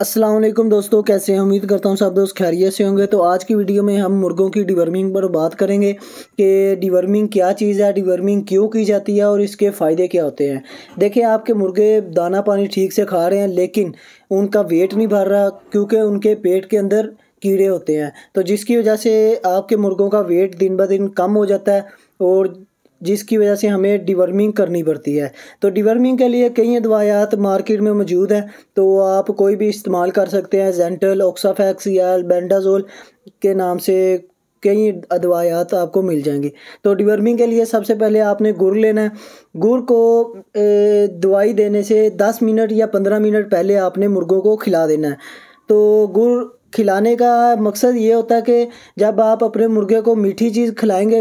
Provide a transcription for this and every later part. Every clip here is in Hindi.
असलम दोस्तों कैसे हैं उम्मीद करता हूँ सब दोस्त खैरियत से होंगे तो आज की वीडियो में हम मुर्गों की डिवर्मिंग पर बात करेंगे कि डिवर्मिंग क्या चीज़ है डिवर्मिंग क्यों की जाती है और इसके फ़ायदे क्या होते हैं देखिए आपके मुर्गे दाना पानी ठीक से खा रहे हैं लेकिन उनका वेट नहीं भर रहा क्योंकि उनके पेट के अंदर कीड़े होते हैं तो जिसकी वजह से आपके मुर्गों का वेट दिन ब दिन कम हो जाता है और जिसकी वजह से हमें डिवर्मिंग करनी पड़ती है तो डिवर्मिंग के लिए कई दवायात मार्केट में मौजूद हैं तो आप कोई भी इस्तेमाल कर सकते हैं जेंटल ऑक्साफैक्स या बेंडाजोल के नाम से कई अदवायात आपको मिल जाएंगी तो डिवर्मिंग के लिए सबसे पहले आपने गुड़ लेना है गुड़ को दवाई देने से 10 मिनट या 15 मिनट पहले आपने मुर्गों को खिला देना है तो गुड़ खिलाने का मकसद ये होता है कि जब आप अपने मुर्गे को मीठी चीज़ खिलाएंगे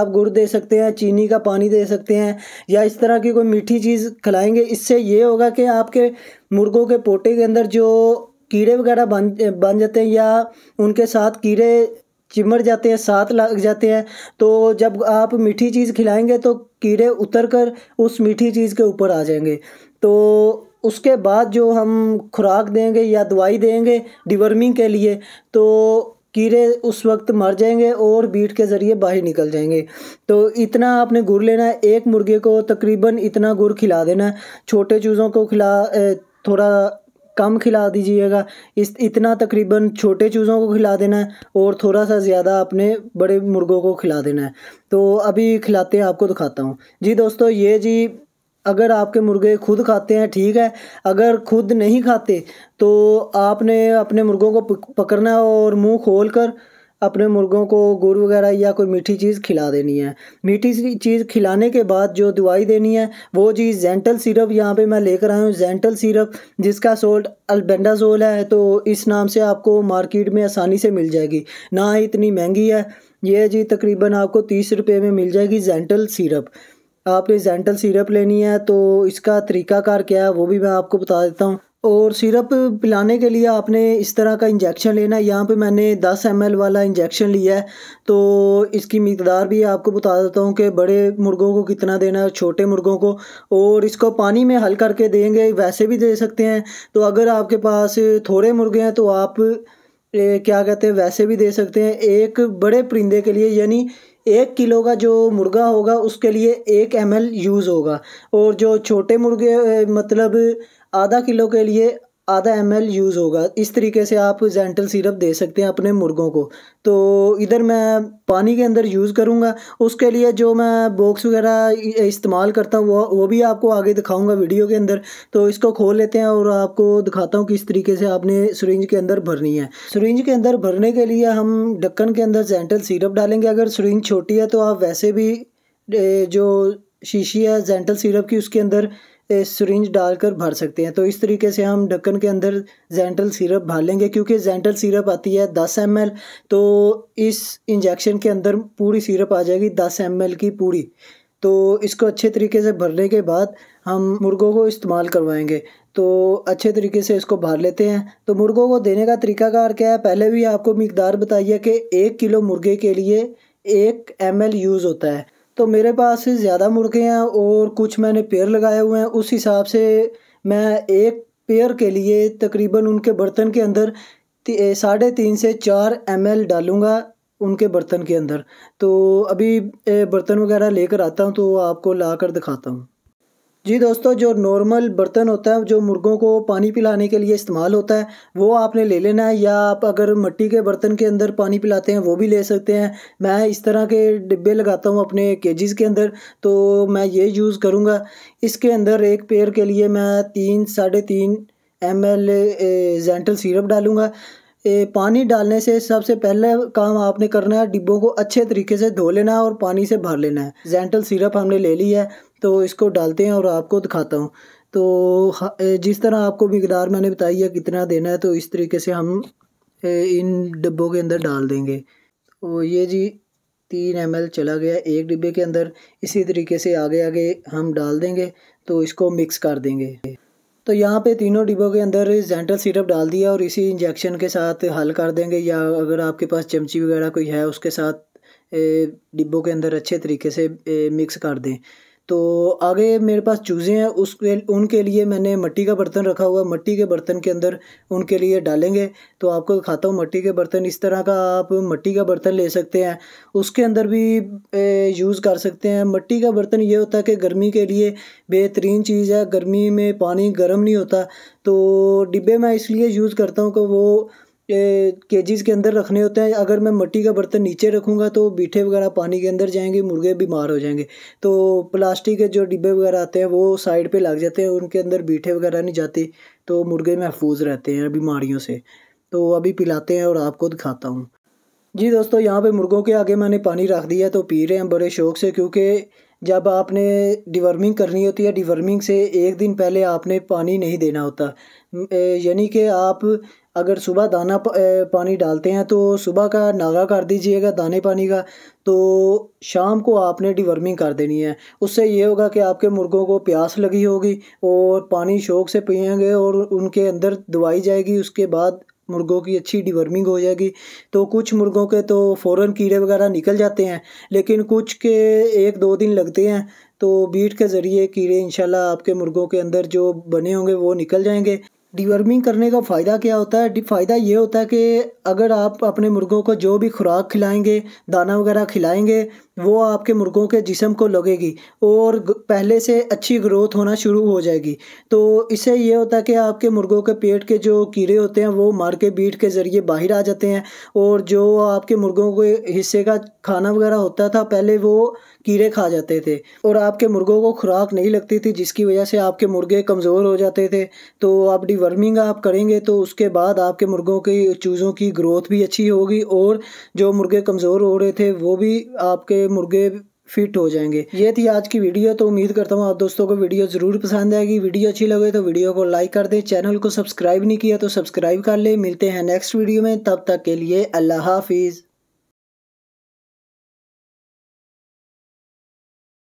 आप गुड़ दे सकते हैं चीनी का पानी दे सकते हैं या इस तरह की कोई मीठी चीज़ खिलाएंगे इससे ये होगा कि आपके मुर्गों के पोटे के अंदर जो कीड़े वगैरह बन बन जाते हैं या उनके साथ कीड़े चिमड़ जाते हैं साथ लग जाते हैं तो जब आप मीठी चीज़ खिलाएंगे तो कीड़े उतर कर उस मीठी चीज़ के ऊपर आ जाएंगे तो उसके बाद जो हम खुराक देंगे या दवाई देंगे डिवर्मिंग के लिए तो कीड़े उस वक्त मर जाएंगे और बीट के ज़रिए बाहर निकल जाएंगे तो इतना आपने गुड़ लेना है एक मुर्गे को तकरीबन इतना गुड़ खिला देना है छोटे चूज़ों को खिला थोड़ा कम खिला दीजिएगा इस इतना तकरीबन छोटे चूज़ों को खिला देना है और थोड़ा सा ज़्यादा अपने बड़े मुर्गों को खिला देना है तो अभी खिलाते हैं आपको दिखाता हूँ जी दोस्तों ये जी अगर आपके मुर्गे खुद खाते हैं ठीक है अगर खुद नहीं खाते तो आपने अपने मुर्गों को पकड़ना है और मुंह खोल कर अपने मुर्गों को गुड़ वगैरह या कोई मीठी चीज़ खिला देनी है मीठी चीज़ खिलाने के बाद जो दवाई देनी है वो चीज जेंटल सिरप यहाँ पे मैं लेकर आया हूँ जेंटल सिरप जिसका सोल्ट अल्बेंडाजोल है तो इस नाम से आपको मार्केट में आसानी से मिल जाएगी ना ही इतनी महंगी है ये जी तकरीबन आपको तीस रुपये में मिल जाएगी जेंटल सिरप आपने जेंटल सिरप लेनी है तो इसका तरीकाकार क्या है वो भी मैं आपको बता देता हूँ और सिरप पिलाने के लिए आपने इस तरह का इंजेक्शन लेना है यहाँ पे मैंने 10 एम वाला इंजेक्शन लिया है तो इसकी मकदार भी आपको बता देता हूँ कि बड़े मुर्गों को कितना देना है छोटे मुर्गों को और इसको पानी में हल करके देंगे वैसे भी दे सकते हैं तो अगर आपके पास थोड़े मुर्गे हैं तो आप ए, क्या कहते हैं वैसे भी दे सकते हैं एक बड़े परिंदे के लिए यानी एक किलो का जो मुर्गा होगा उसके लिए एक एम यूज़ होगा और जो छोटे मुर्गे मतलब आधा किलो के लिए आधा एम यूज़ होगा इस तरीके से आप जेंटल सिरप दे सकते हैं अपने मुर्गों को तो इधर मैं पानी के अंदर यूज़ करूँगा उसके लिए जो मैं बॉक्स वगैरह इस्तेमाल करता हूँ वो वो भी आपको आगे दिखाऊँगा वीडियो के अंदर तो इसको खोल लेते हैं और आपको दिखाता हूँ किस तरीके से आपने सरिंज के अंदर भरनी है सुरेंज के अंदर भरने के लिए हम ढक्कन के अंदर जेंटल सिरप डालेंगे अगर सुरिंज छोटी है तो आप वैसे भी जो शीशी है जेंटल सिरप की उसके अंदर सरिंज डालकर भर सकते हैं तो इस तरीके से हम ढक्कन के अंदर जेंटल सिरप भर लेंगे क्योंकि जेंटल सिरप आती है दस एम तो इस इंजेक्शन के अंदर पूरी सिरप आ जाएगी दस एम की पूरी तो इसको अच्छे तरीके से भरने के बाद हम मुर्गों को इस्तेमाल करवाएंगे तो अच्छे तरीके से इसको भर लेते हैं तो मुर्गों को देने का तरीकाकार क्या है पहले भी आपको मकदार बताइए कि एक किलो मुर्गे के लिए एक एम यूज़ होता है तो मेरे पास ज़्यादा मुर्गे हैं और कुछ मैंने पेयर लगाए हुए हैं उस हिसाब से मैं एक पेयर के लिए तकरीबन उनके बर्तन के अंदर साढ़े तीन से चार एम एल डालूँगा उनके बर्तन के अंदर तो अभी बर्तन वगैरह लेकर आता हूँ तो आपको ला कर दिखाता हूँ जी दोस्तों जो नॉर्मल बर्तन होता है जो मुर्गों को पानी पिलाने के लिए इस्तेमाल होता है वो आपने ले लेना है या आप अगर मिट्टी के बर्तन के अंदर पानी पिलाते हैं वो भी ले सकते हैं मैं इस तरह के डिब्बे लगाता हूँ अपने केजीज़ के अंदर तो मैं ये यूज़ करूँगा इसके अंदर एक पेयर के लिए मैं तीन साढ़े तीन एम एल जेंटल सिरप डालूँगा ए, पानी डालने से सबसे पहले काम आपने करना है डिब्बों को अच्छे तरीके से धो लेना है और पानी से भर लेना है जेंटल सिरप हमने ले ली है तो इसको डालते हैं और आपको दिखाता हूँ तो जिस तरह आपको मकदार मैंने बताई है कितना देना है तो इस तरीके से हम इन डिब्बों के अंदर डाल देंगे तो ये जी तीन एम चला गया एक डिब्बे के अंदर इसी तरीके से आगे आगे हम डाल देंगे तो इसको मिक्स कर देंगे तो यहाँ पे तीनों डिब्बों के अंदर जेंटल सिरप डाल दिया और इसी इंजेक्शन के साथ हल कर देंगे या अगर आपके पास चमची वगैरह कोई है उसके साथ डिब्बों के अंदर अच्छे तरीके से मिक्स कर दें तो आगे मेरे पास चूज़ें हैं उसके उनके लिए मैंने मिट्टी का बर्तन रखा हुआ मिट्टी के बर्तन के अंदर उनके लिए डालेंगे तो आपको दिखाता हूँ मट्टी के बर्तन इस तरह का आप मिट्टी का बर्तन ले सकते हैं उसके अंदर भी यूज़ कर सकते हैं मिट्टी का बर्तन ये होता है कि गर्मी के लिए बेहतरीन चीज़ है गर्मी में पानी गर्म नहीं होता तो डिब्बे मैं इसलिए यूज़ करता हूँ कि वो केजीज़ के अंदर रखने होते हैं अगर मैं मट्टी का बर्तन नीचे रखूँगा तो बीठे वगैरह पानी के अंदर जाएंगे मुर्गे बीमार हो जाएंगे तो प्लास्टिक के जो डिब्बे वगैरह आते हैं वो साइड पे लग जाते हैं उनके अंदर बीठे वगैरह नहीं जाते तो मुर्गे महफूज रहते हैं बीमारियों से तो अभी पिलाते हैं और आपको दिखाता हूँ जी दोस्तों यहाँ पे मुर्गों के आगे मैंने पानी रख दिया तो पी रहे हैं बड़े शौक से क्योंकि जब आपने डिवर्मिंग करनी होती है डिवर्मिंग से एक दिन पहले आपने पानी नहीं देना होता यानी कि आप अगर सुबह दाना पानी डालते हैं तो सुबह का नागा कर दीजिएगा दाने पानी का तो शाम को आपने डिवर्मिंग कर देनी है उससे ये होगा कि आपके मुर्गों को प्यास लगी होगी और पानी शौक से पियेंगे और उनके अंदर दवाई जाएगी उसके बाद मुर्गों की अच्छी डिवर्मिंग हो जाएगी तो कुछ मुर्गों के तो फ़ौर कीड़े वगैरह निकल जाते हैं लेकिन कुछ के एक दो दिन लगते हैं तो बीट के ज़रिए कीड़े इंशाल्लाह आपके मुर्गों के अंदर जो बने होंगे वो निकल जाएंगे डिवर्मिंग करने का फ़ायदा क्या होता है फ़ायदा ये होता है कि अगर आप अपने मुर्गों को जो भी खुराक खिलाएंगे दाना वगैरह खिलाएंगे वो आपके मुर्गों के जिसम को लगेगी और पहले से अच्छी ग्रोथ होना शुरू हो जाएगी तो इससे ये होता है कि आपके मुर्गों के पेट के जो कीड़े होते हैं वो मार के बीट के ज़रिए बाहर आ जाते हैं और जो आपके मुर्गों के हिस्से का खाना वगैरह होता था पहले वो कीड़े खा जाते थे और आपके मुर्गों को खुराक नहीं लगती थी जिसकी वजह से आपके मुर्गे कमज़ोर हो जाते थे तो आप डिवर्मिंग आप करेंगे तो उसके बाद आपके मुर्गों की चूज़ों की ग्रोथ भी अच्छी होगी और जो मुर्गे कमज़ोर हो रहे थे वो भी आपके मुर्गे फिट हो जाएंगे ये थी आज की वीडियो तो उम्मीद करता हूँ आप दोस्तों को वीडियो ज़रूर पसंद आएगी वीडियो अच्छी लगे तो वीडियो को लाइक कर दें चैनल को सब्सक्राइब नहीं किया तो सब्सक्राइब कर ले मिलते हैं नेक्स्ट वीडियो में तब तक के लिए अल्लाह हाफिज़